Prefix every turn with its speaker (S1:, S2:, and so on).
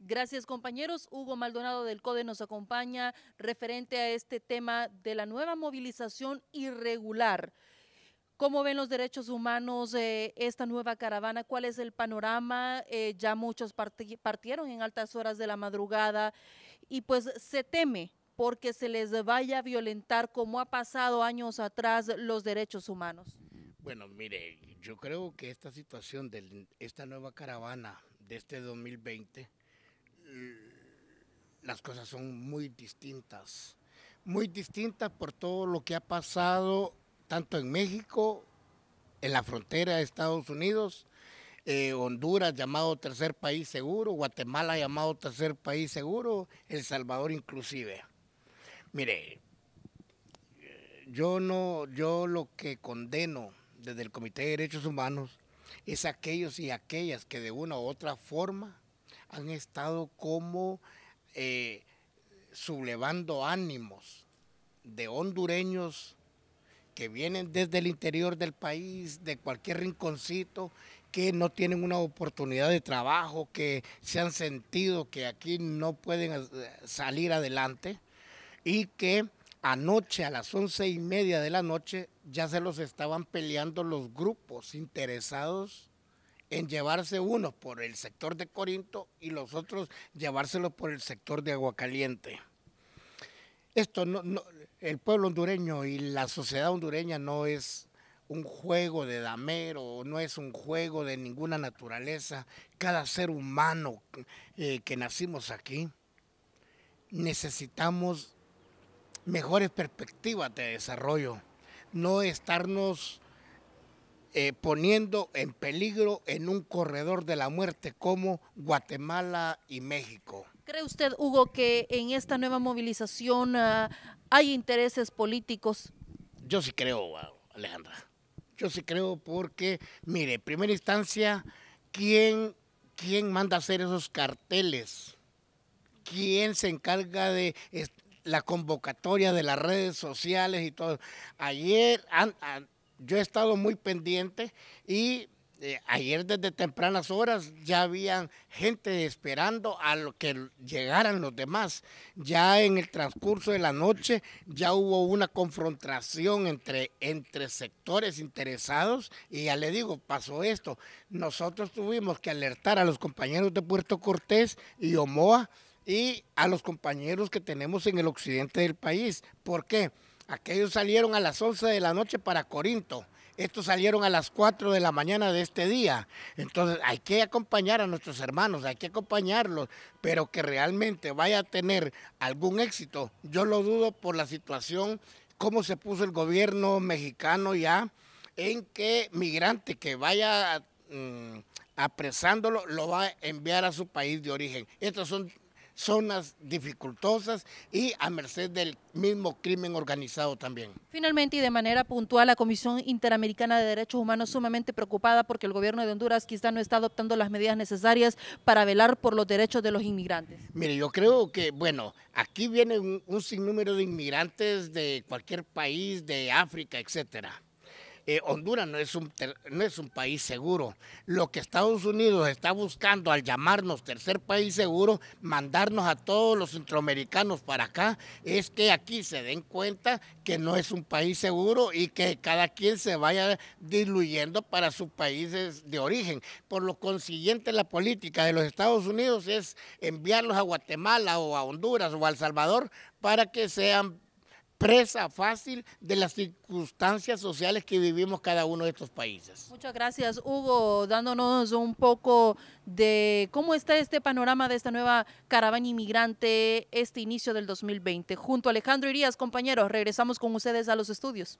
S1: Gracias compañeros. Hugo Maldonado del CODE nos acompaña referente a este tema de la nueva movilización irregular. ¿Cómo ven los derechos humanos eh, esta nueva caravana? ¿Cuál es el panorama? Eh, ya muchos partieron en altas horas de la madrugada y pues se teme porque se les vaya a violentar como ha pasado años atrás los derechos humanos. Bueno, mire,
S2: yo creo que esta situación de esta nueva caravana de este 2020 eh, las cosas son muy distintas. Muy distintas por todo lo que ha pasado tanto en México, en la frontera de Estados Unidos, eh, Honduras llamado tercer país seguro, Guatemala llamado tercer país seguro, El Salvador inclusive. Mire, yo no, yo lo que condeno desde el Comité de Derechos Humanos es aquellos y aquellas que de una u otra forma han estado como eh, sublevando ánimos de hondureños que vienen desde el interior del país, de cualquier rinconcito, que no tienen una oportunidad de trabajo, que se han sentido que aquí no pueden eh, salir adelante y que anoche a las once y media de la noche ya se los estaban peleando los grupos interesados en llevarse unos por el sector de Corinto y los otros llevárselos por el sector de Aguacaliente. Esto no, el pueblo hondureño y la sociedad hondureña no es un juego de damero, no es un juego de ninguna naturaleza. Cada ser humano eh, que nacimos aquí necesitamos mejores perspectivas de desarrollo, no estarnos eh, poniendo en peligro en un corredor de la muerte como Guatemala y México.
S1: ¿Cree usted, Hugo, que en esta nueva movilización ah, hay intereses políticos?
S2: Yo sí creo, ah, Alejandra. Yo sí creo porque, mire, en primera instancia, ¿quién, quién manda hacer esos carteles? ¿Quién se encarga de la convocatoria de las redes sociales y todo? Ayer, yo he estado muy pendiente y eh, ayer desde tempranas horas ya habían gente esperando a lo que llegaran los demás. Ya en el transcurso de la noche ya hubo una confrontación entre, entre sectores interesados y ya le digo, pasó esto. Nosotros tuvimos que alertar a los compañeros de Puerto Cortés y Omoa y a los compañeros que tenemos en el occidente del país. ¿Por qué? Aquellos salieron a las 11 de la noche para Corinto. Estos salieron a las 4 de la mañana de este día. Entonces hay que acompañar a nuestros hermanos, hay que acompañarlos, pero que realmente vaya a tener algún éxito, yo lo dudo por la situación, cómo se puso el gobierno mexicano ya, en que migrante que vaya mm, apresándolo lo va a enviar a su país de origen. estos son zonas dificultosas y a merced del mismo crimen organizado también.
S1: Finalmente y de manera puntual, la Comisión Interamericana de Derechos Humanos sumamente preocupada porque el gobierno de Honduras quizá no está adoptando las medidas necesarias para velar por los derechos de los inmigrantes.
S2: Mire, yo creo que, bueno, aquí viene un, un sinnúmero de inmigrantes de cualquier país, de África, etcétera. Eh, Honduras no es, un no es un país seguro. Lo que Estados Unidos está buscando al llamarnos tercer país seguro, mandarnos a todos los centroamericanos para acá, es que aquí se den cuenta que no es un país seguro y que cada quien se vaya diluyendo para sus países de origen. Por lo consiguiente, la política de los Estados Unidos es enviarlos a Guatemala o a Honduras o a El Salvador para que sean presa fácil de las circunstancias sociales que vivimos cada uno de estos países.
S1: Muchas gracias, Hugo, dándonos un poco de cómo está este panorama de esta nueva caravana inmigrante, este inicio del 2020. Junto a Alejandro Irías, compañeros, regresamos con ustedes a los estudios.